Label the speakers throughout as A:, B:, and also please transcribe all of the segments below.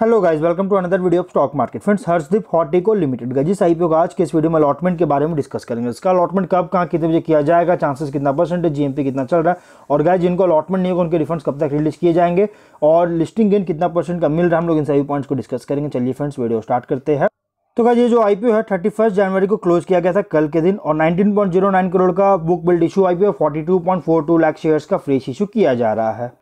A: hello guys welcome to another video of stock market friends Harshdeep Hortico limited गजी साहिब को आज के इस वीडियो में अलॉटमेंट के बारे में डिस्कस करेंगे इसका अलॉटमेंट कब कहाँ कितने बजे किया जाएगा चांसेस कितना परसेंट है जीएमपी कितना चल रहा है और गाइस जिनको अलॉटमेंट नहीं होगा उनके रिफंड कब तक रिलीज किए जाएंगे और लिस्टिंग गेन कितना परसेंट का मिल रहा है हम लोग इन सभी पॉइंट्स को डिस्कस करेंगे चलिए फ्रेंड्स वीडियो स्टार्ट करते हैं तो गाइस ये जो आईपीओ है थर्टी फर्स्ट जनवरी को क्लोज किया गया था कल के दिन और 19.09 करोड़ का book build issue IPO 42.42 lakh shares का फ्रेश इशू किया जा रहा है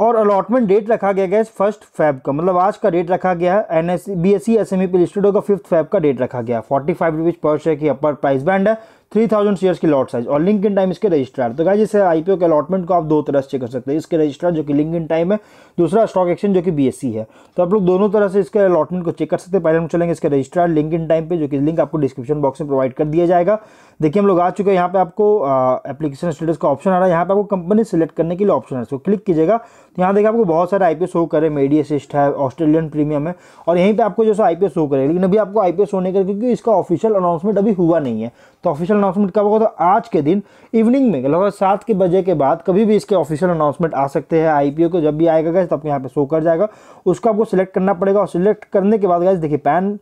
A: और अलॉटमेंट डेट रखा गया गया फर्स्ट फैब का मतलब आज का डेट रखा गया है N S B S C S M E का फिफ्थ फैब का डेट रखा गया है forty five rupees per share की अपर प्राइस बैंड है थ्री थाउजेंड शेयर्स की लॉट साइज और लिंक इन टाइम इसके रजिस्ट्रार तो गाइज इस आईपीओ के अलॉटमेंट को आप दो तरह से चेक कर सकते हैं इसके रजिस्ट्रार जो कि लिंक इन टाइम है दूसरा स्टॉक एक्सचेंज जो कि बीएससी e है तो आप लोग दोनों तरह से इसके अलॉटमेंट को चेक कर सकते हैं पहले हम चलेंगे इसके रजिस्ट्रार लिंक इन टाइम पर जो कि लिंक आपको डिस्क्रिप्शन बॉक्स में प्रोवाइड कर दिया जाएगा देखिए हम लोग आ चुके हैं यहाँ पर आपको एप्लीकेशन स्टेटस का ऑप्शन आ रहा है यहाँ पर आपको कंपनी सेलेक्ट करने के लिए ऑप्शन है इसको क्लिक कीजिएगा तो यहाँ देखिए आपको बहुत सारे आई शो करे सिस्ट है ऑस्ट्रेलियन प्रीमियम है और यहीं पर आपको सो आई शो करेगा लेकिन अभी आपको आई शो नहीं करेगा क्योंकि इसका ऑफिशियल अनाउंसमेंट अभी हुआ नहीं है तो ऑफिशियल अनाउंसमेंट कब होगा तो आज के दिन इवनिंग में लगभग सात के बजे के बाद कभी भी इसके ऑफिशियल अनाउंसमेंट आ सकते हैं आईपीओ को जब भी आएगा गैस तो आपके यहाँ पे शो कर जाएगा उसको आपको सिलेक्ट करना पड़ेगा और सिलेक्ट करने के बाद गैस देखिए पैन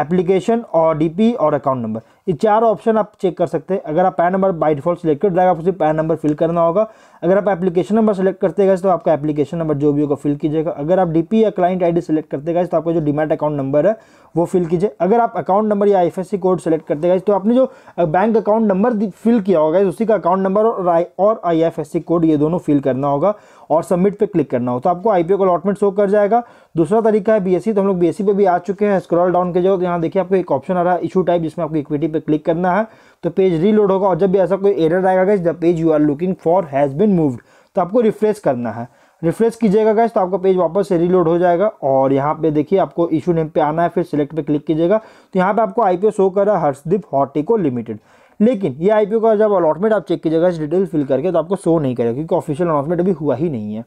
A: एप्लीकेशन और डी और अकाउंट नंबर ये चार ऑप्शन आप चेक कर सकते हैं अगर आप PAN number by default select कर जाएगा आपको पैन नंबर फिल करना होगा अगर आप एप्लीकेशन नंबर सेलेक्ट करते गए तो आपका एप्लीकेशन नंबर जो भी होगा फिल कीजिएगा अगर आप डीपी या क्लाइंट आईडी सेलेक्ट करते गए तो आपका जो डिमेट अकाउंट नंबर है वो फिल कीजिए अगर आप अकाउंट नंबर या आई कोड सेलेक्ट करते गए तो आपने जो बैंक अकाउंट नंबर फिल किया होगा उसी का अकाउंट नंबर और आई कोड ये दोनों फिल करना होगा और सबमिट पे क्लिक करना हो तो आपको आईपीओ का अलॉटमेंट शो कर जाएगा दूसरा तरीका है बीएससी तो हम लोग बीएससी पे भी आ चुके हैं स्क्रॉल डाउन के जो यहाँ देखिए आपको एक ऑप्शन आ रहा है इशू टाइप जिसमें आपको इक्विटी पे पर क्लिक करना है तो पेज रीलोड होगा और जब भी ऐसा कोई एरर आएगा guys the page you are looking for has been moved तो आपको रिफ्रेश करना है रिफ्रेश कीजिएगा गैस तो आपका पेज वापस से रीलोड हो जाएगा और यहाँ पे देखिए आपको इशू नेम पे आना है फिर सिलेक्ट पे क्लिक कीजिएगा तो यहाँ पे आपको आईपीओ शो कर रहा है हर्षदीप हॉटिको लिमिटेड लेकिन ये आईपीओ का जब अलॉटमेंट आप चेक कीजिएगा डिटेल फिल करके तो आपको शो नहीं करेगा क्योंकि ऑफिशियल अलॉटमेंट अभी हुआ ही नहीं है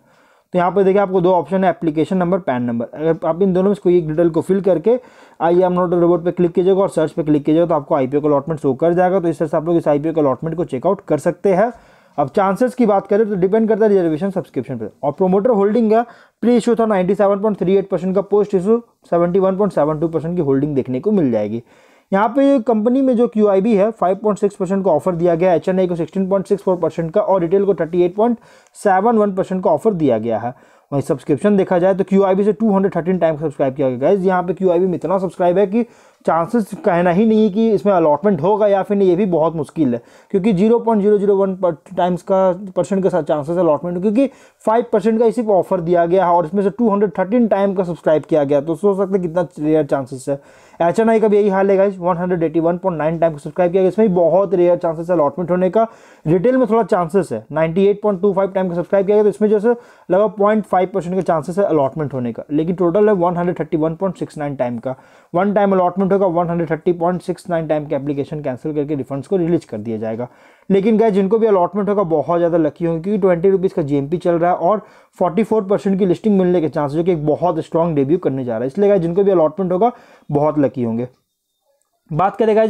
A: तो यहाँ पर देखिए आपको दो ऑप्शन है एप्लीकेशन नंबर पैन नंबर अगर आप इन दोनों में कोई एक डिटेल को फिल करके आई एम नोट रोबोट पर क्लिक कीजिएगा और सर्च पर क्लिक कीजिएगा तो आपको आई का अलॉटमेंट शो कर जाएगा तो इस तरह से आप लोग इस आई का अलॉटमेंट को चेकआउट कर सकते हैं अब चांसेस की बात करें तो डिपेंड करता है रिजर्वेशन सब्सक्रिप्शन पर और प्रोमोटर होल्डिंग का प्री इशू था 97.38 परसेंट का पोस्ट इशू 71.72 परसेंट की होल्डिंग देखने को मिल जाएगी यहाँ पे कंपनी में जो क्यू है 5.6 परसेंट का ऑफर दिया गया है एच को 16.64 परसेंट का और रिटेल को 38.71 परसेंट का ऑफर दिया गया है वहीं सब्सक्रिप्शन देखा जाए तो क्यू से 213 टाइम सब्सक्राइब किया गया है यहाँ पे क्यू में इतना सब्सक्राइब है कि चांसेस कहना ही नहीं है कि इसमें अलॉटमेंट होगा या फिर नहीं ये भी बहुत मुश्किल है क्योंकि zero point zero zero one times का परसेंट का चांसेस अलॉटमेंट क्योंकि फाइव परसेंट का इसी ऑफर दिया गया है और इसमें से टू हंड्रेड थर्टीन टाइम का सब्सक्राइब किया गया तो सोच सकते हैं कितना रेयर चांसेस है एच एन आई का भी यही हाल है guys one hundred eighty one point nine time का सब्सक्राइब किया गया इसमें भी बहुत रेयर चांसेस है अलॉटमेंट होने का रिटेल में थोड़ा चांसेस है ninety eight point two five time का सब्सक्राइब किया गया तो इसमें जैसे लगभग पॉइंट फाइव परसेंट का चांसेस है अलॉटमेंट होने का लेकिन टोटल है one hundred thirty one point six nine time का वन टाइम अलॉटमेंट काउंटर का 130.69 टाइम के एप्लीकेशन कैंसिल करके रिफंड्स को रिलीज कर दिया जाएगा लेकिन गए जिनको भी अलॉटमेंट होगा बहुत ज़्यादा लकी होंगे क्योंकि ट्वेंटी रुपीज़ का जीएमपी चल रहा है और 44 परसेंट की लिस्टिंग मिलने के चांस जो कि एक बहुत स्ट्रॉन्ग डेब्यू करने जा रहा है इसलिए गए जिनको भी अलॉटमेंट होगा बहुत लकी होंगे बात करेगा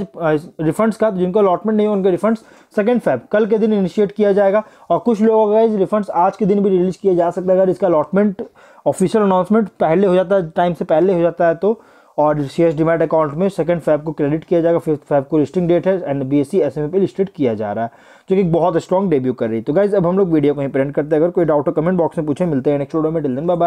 A: रिफंड्स का तो जिनको अलॉटमेंट नहीं हो उनके रिफंड्स सेकंड फैब कल के दिन इनिशिएट किया जाएगा और कुछ लोगों का इस रिफंड्स आज के दिन भी रिलीज किया जा सकता है अगर इसका अलॉटमेंट ऑफिशियल अनाउंसमेंट पहले हो जाता है टाइम से पहले हो जाता है तो और सी एस डिमेट अकाउंट में सेकंड फैब को क्रेडिट किया जाएगा फिफ्थ फैब को लिस्टिंग डेट है and B S C S M पे लिस्टेड किया जा रहा है जो कि बहुत स्ट्रॉन्ग डेब्यू कर रही है तो गाइज अब हम लोग वीडियो को ही प्रिंट करते हैं अगर कोई डाउट हो कमेंट बॉक्स में पूछे मिलते हैं नेक्स्ट वीडियो में डिल दिन बाय